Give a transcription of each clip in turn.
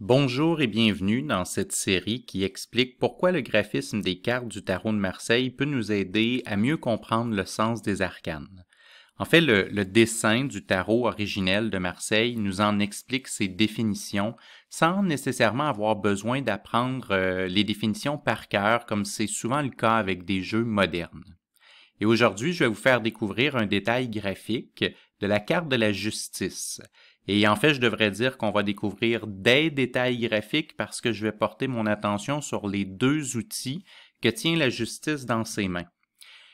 Bonjour et bienvenue dans cette série qui explique pourquoi le graphisme des cartes du tarot de Marseille peut nous aider à mieux comprendre le sens des arcanes. En fait, le, dessin du tarot originel de Marseille nous en explique ses définitions sans nécessairement avoir besoin d'apprendre euh, les définitions par cœur comme c'est souvent le cas avec des jeux modernes. Et aujourd'hui, je vais vous faire découvrir un détail graphique de la carte de la justice et en fait, je devrais dire qu'on va découvrir des détails graphiques parce que je vais porter mon attention sur les deux outils que tient la justice dans ses mains.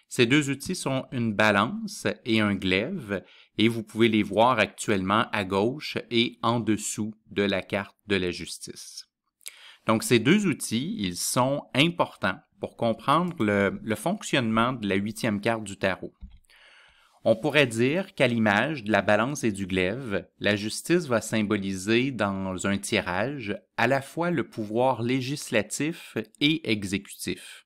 Ces deux outils sont une balance et un glaive, et vous pouvez les voir actuellement à gauche et en dessous de la carte de la justice. Donc ces deux outils, ils sont importants pour comprendre le, le fonctionnement de la huitième carte du tarot. On pourrait dire qu'à l'image de la balance et du glaive, la justice va symboliser dans un tirage à la fois le pouvoir législatif et exécutif.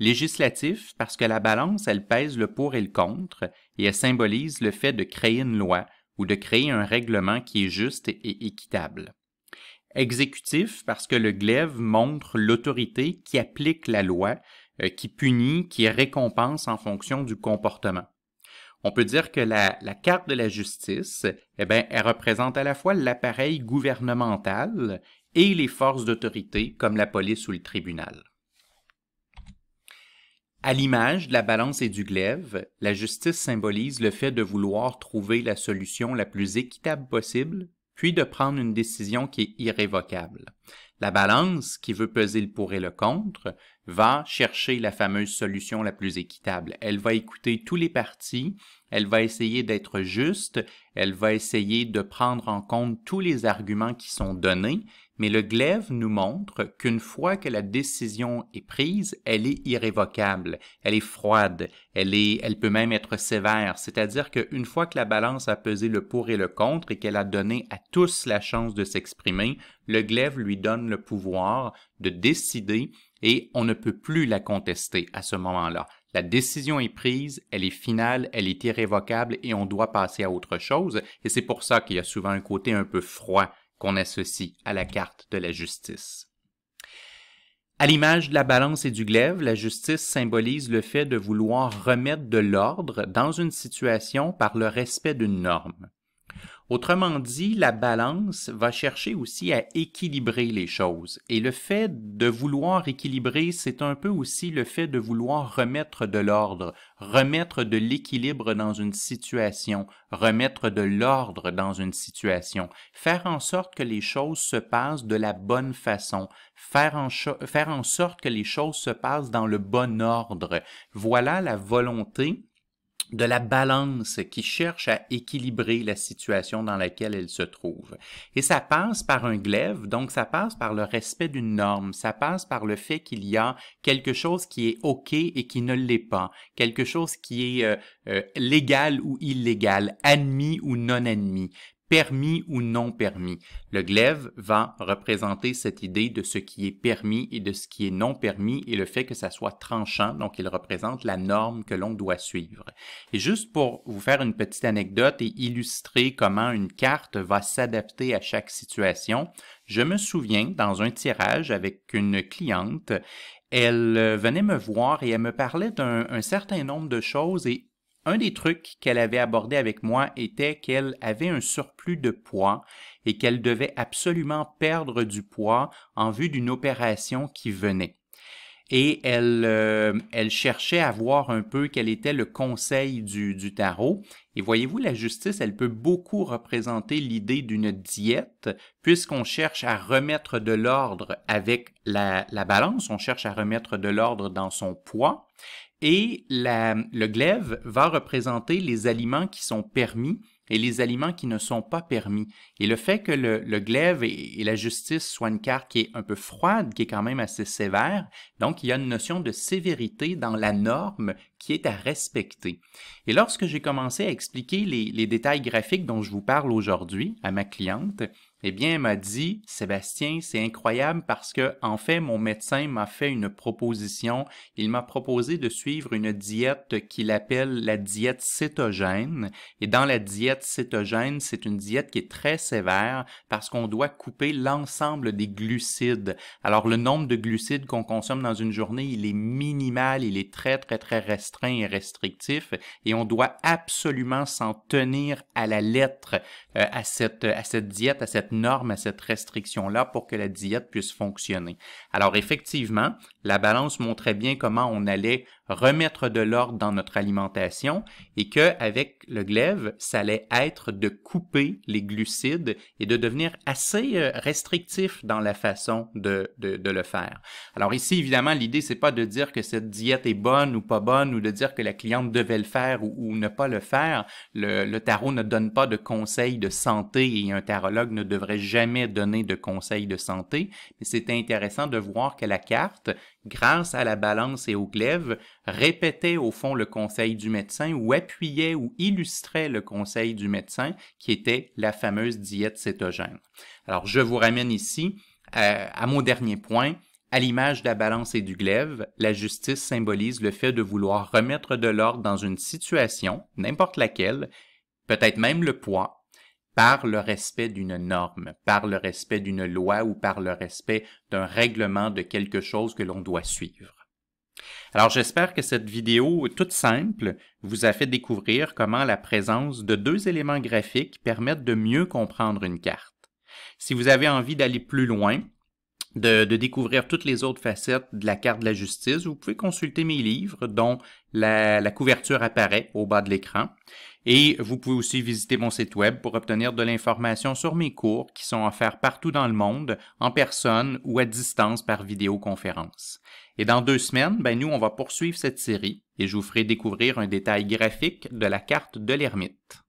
Législatif parce que la balance, elle pèse le pour et le contre et elle symbolise le fait de créer une loi ou de créer un règlement qui est juste et équitable. Exécutif parce que le glaive montre l'autorité qui applique la loi, euh, qui punit, qui récompense en fonction du comportement. On peut dire que la, carte de la justice, eh ben, elle représente à la fois l'appareil gouvernemental et les forces d'autorité comme la police ou le tribunal. À l'image de la balance et du glaive, la justice symbolise le fait de vouloir trouver la solution la plus équitable possible, puis de prendre une décision qui est irrévocable. La balance, qui veut peser le pour et le contre, va chercher la fameuse solution la plus équitable. Elle va écouter tous les partis, elle va essayer d'être juste, elle va essayer de prendre en compte tous les arguments qui sont donnés, mais le glaive nous montre qu'une fois que la décision est prise, elle est irrévocable, elle est froide, elle, est, elle peut même être sévère, c'est-à-dire qu'une fois que la balance a pesé le pour et le contre et qu'elle a donné à tous la chance de s'exprimer, le glaive lui donne le pouvoir de décider et on ne peut plus la contester à ce moment-là. La décision est prise, elle est finale, elle est irrévocable et on doit passer à autre chose. Et c'est pour ça qu'il y a souvent un côté un peu froid qu'on associe à la carte de la justice. À l'image de la balance et du glaive, la justice symbolise le fait de vouloir remettre de l'ordre dans une situation par le respect d'une norme. Autrement dit, la balance va chercher aussi à équilibrer les choses. Et le fait de vouloir équilibrer, c'est un peu aussi le fait de vouloir remettre de l'ordre, remettre de l'équilibre dans une situation, remettre de l'ordre dans une situation, faire en sorte que les choses se passent de la bonne façon, faire en, en sorte que les choses se passent dans le bon ordre. Voilà la volonté de la balance qui cherche à équilibrer la situation dans laquelle elle se trouve. Et ça passe par un glaive, donc ça passe par le respect d'une norme, ça passe par le fait qu'il y a quelque chose qui est OK et qui ne l'est pas, quelque chose qui est euh, euh, légal ou illégal, admis ou non admis permis ou non permis. Le glaive va représenter cette idée de ce qui est permis et de ce qui est non permis et le fait que ça soit tranchant, donc il représente la norme que l'on doit suivre. Et juste pour vous faire une petite anecdote et illustrer comment une carte va s'adapter à chaque situation, je me souviens dans un tirage avec une cliente, elle euh, venait me voir et elle me parlait d'un certain nombre de choses et un des trucs qu'elle avait abordé avec moi était qu'elle avait un surplus de poids et qu'elle devait absolument perdre du poids en vue d'une opération qui venait et euh, elle, cherchait à voir un peu quel était le conseil du, tarot. Et voyez-vous, la justice, elle peut beaucoup représenter l'idée d'une diète, puisqu'on cherche à remettre de l'ordre avec la, balance, on cherche à remettre de l'ordre dans son poids, et le glaive va représenter les aliments qui sont permis et les aliments qui ne sont pas permis. Et le fait que le, glaive et, la justice soient une carte qui est un peu froide, qui est quand même assez sévère, donc il y a une notion de sévérité dans la norme qui est à respecter. Et lorsque j'ai commencé à expliquer les détails graphiques dont je vous parle aujourd'hui à ma cliente, eh bien, elle m'a dit, Sébastien, c'est incroyable parce que, en fait, mon médecin m'a fait une proposition. Il m'a proposé de suivre une diète qu'il appelle la diète cétogène. Et dans la diète cétogène, c'est une diète qui est très sévère parce qu'on doit couper l'ensemble des glucides. Alors, le nombre de glucides qu'on consomme dans une journée, il est minimal, il est très, très, très restreint et restrictif. Et on doit absolument s'en tenir à la lettre, euh, à cette, à cette diète, à cette norme, à cette restriction-là pour que la diète puisse fonctionner. Alors effectivement, la balance montrait bien comment on allait remettre de l'ordre dans notre alimentation et que avec le glaive, ça allait être de couper les glucides et de devenir assez euh, restrictif dans la façon de, de, le faire. Alors ici, évidemment, l'idée c'est pas de dire que cette diète est bonne ou pas bonne ou de dire que la cliente devait le faire ou, ne pas le faire. Le, le, tarot ne donne pas de conseils de santé et un tarologue ne devrait jamais donner de conseils de santé, mais c'est intéressant de voir que la carte, grâce à la balance et au glaive, répétait au fond le conseil du médecin ou appuyait ou illustrait le conseil du médecin qui était la fameuse diète cétogène. Alors je vous ramène ici euh, à mon dernier point. À l'image de la balance et du glaive, la justice symbolise le fait de vouloir remettre de l'ordre dans une situation, n'importe laquelle, peut-être même le poids, par le respect d'une norme, par le respect d'une loi ou par le respect d'un règlement de quelque chose que l'on doit suivre. Alors j'espère que cette vidéo toute simple vous a fait découvrir comment la présence de deux éléments graphiques permettent de mieux comprendre une carte. Si vous avez envie d'aller plus loin, de, découvrir toutes les autres facettes de la carte de la justice, vous pouvez consulter mes livres dont la couverture apparaît au bas de l'écran. Et vous pouvez aussi visiter mon site web pour obtenir de l'information sur mes cours qui sont offerts partout dans le monde, en personne ou à distance par vidéoconférence. Et dans deux semaines, ben, nous, on va poursuivre cette série et je vous ferai découvrir un détail graphique de la carte de l'ermite.